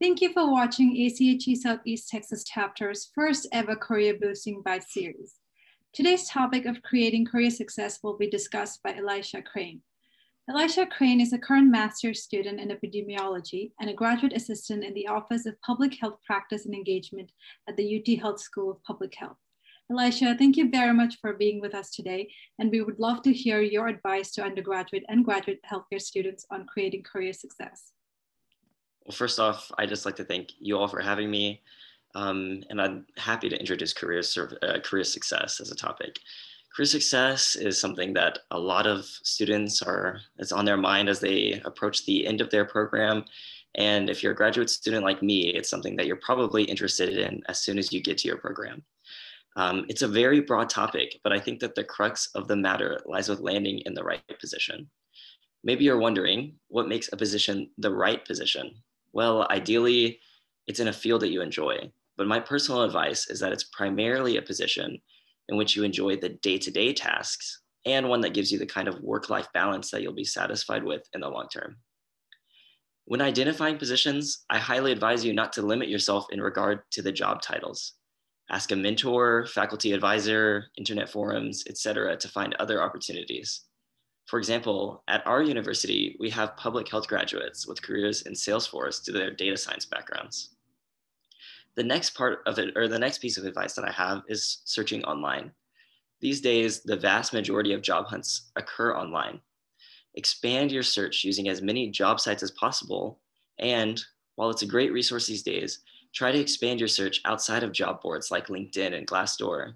Thank you for watching ACHE Southeast Texas Chapter's first ever Career Boosting Bite series. Today's topic of creating career success will be discussed by Elisha Crane. Elisha Crane is a current master's student in epidemiology and a graduate assistant in the Office of Public Health Practice and Engagement at the UT Health School of Public Health. Elisha, thank you very much for being with us today, and we would love to hear your advice to undergraduate and graduate healthcare students on creating career success. Well, first off, I'd just like to thank you all for having me. Um, and I'm happy to introduce career, uh, career success as a topic. Career success is something that a lot of students are, it's on their mind as they approach the end of their program. And if you're a graduate student like me, it's something that you're probably interested in as soon as you get to your program. Um, it's a very broad topic, but I think that the crux of the matter lies with landing in the right position. Maybe you're wondering what makes a position the right position? Well, ideally, it's in a field that you enjoy. But my personal advice is that it's primarily a position in which you enjoy the day to day tasks and one that gives you the kind of work life balance that you'll be satisfied with in the long term. When identifying positions, I highly advise you not to limit yourself in regard to the job titles. Ask a mentor, faculty advisor, internet forums, etc., to find other opportunities. For example, at our university, we have public health graduates with careers in Salesforce due to their data science backgrounds. The next part of it, or the next piece of advice that I have is searching online. These days, the vast majority of job hunts occur online. Expand your search using as many job sites as possible. And while it's a great resource these days, try to expand your search outside of job boards like LinkedIn and Glassdoor.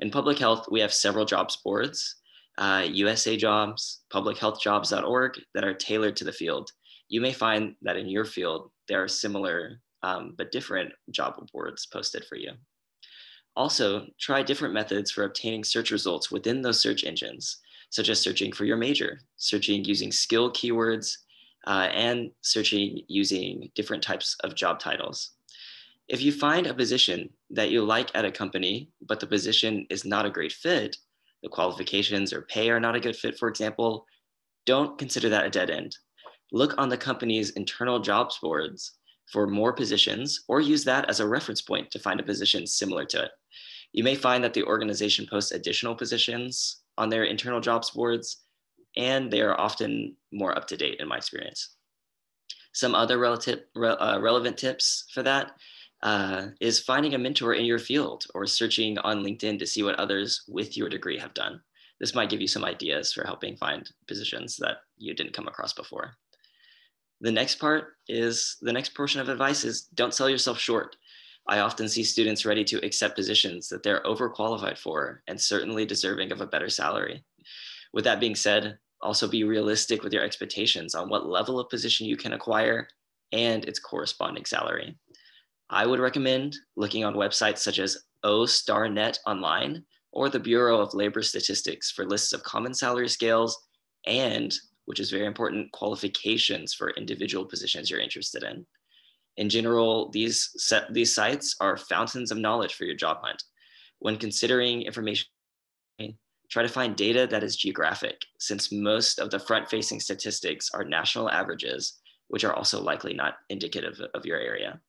In public health, we have several jobs boards, USAJobs, uh, USA Jobs, publichealthjobs.org that are tailored to the field. You may find that in your field, there are similar um, but different job boards posted for you. Also, try different methods for obtaining search results within those search engines, such as searching for your major, searching using skill keywords, uh, and searching using different types of job titles. If you find a position that you like at a company, but the position is not a great fit, the qualifications or pay are not a good fit, for example, don't consider that a dead end. Look on the company's internal jobs boards for more positions or use that as a reference point to find a position similar to it. You may find that the organization posts additional positions on their internal jobs boards, and they are often more up to date in my experience. Some other relative, uh, relevant tips for that uh, is finding a mentor in your field or searching on LinkedIn to see what others with your degree have done. This might give you some ideas for helping find positions that you didn't come across before. The next part is the next portion of advice is don't sell yourself short. I often see students ready to accept positions that they're overqualified for and certainly deserving of a better salary. With that being said, also be realistic with your expectations on what level of position you can acquire and its corresponding salary. I would recommend looking on websites such as OStarNet Online or the Bureau of Labor Statistics for lists of common salary scales and, which is very important, qualifications for individual positions you're interested in. In general, these, set, these sites are fountains of knowledge for your job hunt. When considering information, try to find data that is geographic, since most of the front-facing statistics are national averages, which are also likely not indicative of your area.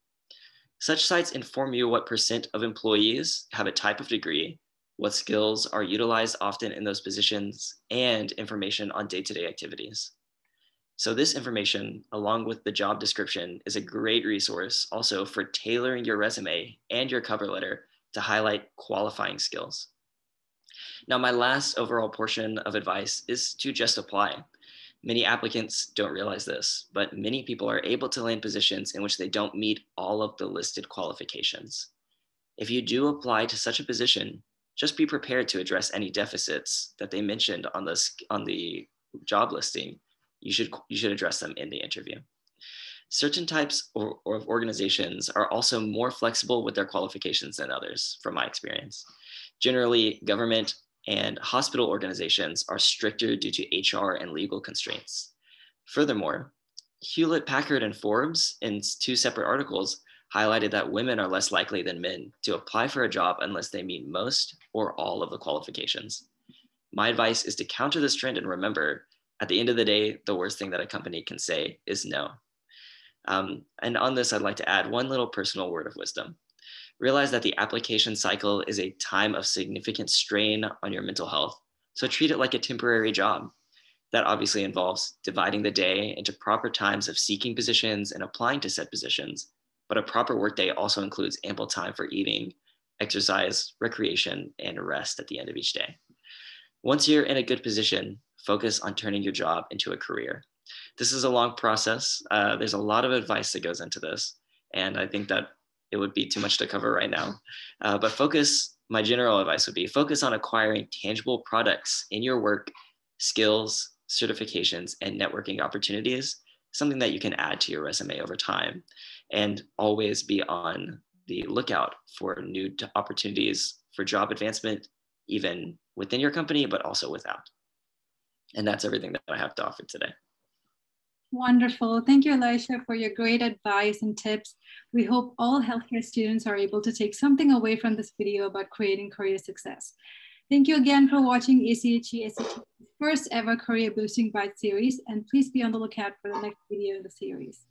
Such sites inform you what percent of employees have a type of degree, what skills are utilized often in those positions, and information on day-to-day -day activities. So this information, along with the job description, is a great resource also for tailoring your resume and your cover letter to highlight qualifying skills. Now, my last overall portion of advice is to just apply. Many applicants don't realize this, but many people are able to land positions in which they don't meet all of the listed qualifications. If you do apply to such a position, just be prepared to address any deficits that they mentioned on the, on the job listing. You should, you should address them in the interview. Certain types or, or of organizations are also more flexible with their qualifications than others, from my experience. Generally, government, and hospital organizations are stricter due to HR and legal constraints. Furthermore, Hewlett Packard and Forbes, in two separate articles, highlighted that women are less likely than men to apply for a job unless they meet most or all of the qualifications. My advice is to counter this trend and remember at the end of the day, the worst thing that a company can say is no. Um, and on this, I'd like to add one little personal word of wisdom. Realize that the application cycle is a time of significant strain on your mental health, so treat it like a temporary job. That obviously involves dividing the day into proper times of seeking positions and applying to said positions. But a proper workday also includes ample time for eating, exercise, recreation, and rest at the end of each day. Once you're in a good position, focus on turning your job into a career. This is a long process. Uh, there's a lot of advice that goes into this. And I think that it would be too much to cover right now. Uh, but focus, my general advice would be focus on acquiring tangible products in your work, skills, certifications, and networking opportunities, something that you can add to your resume over time. And always be on the lookout for new opportunities for job advancement, even within your company, but also without. And that's everything that I have to offer today. Wonderful. Thank you, Elisha, for your great advice and tips. We hope all healthcare students are able to take something away from this video about creating career success. Thank you again for watching ACHE first ever career boosting bite series, and please be on the lookout for the next video in the series.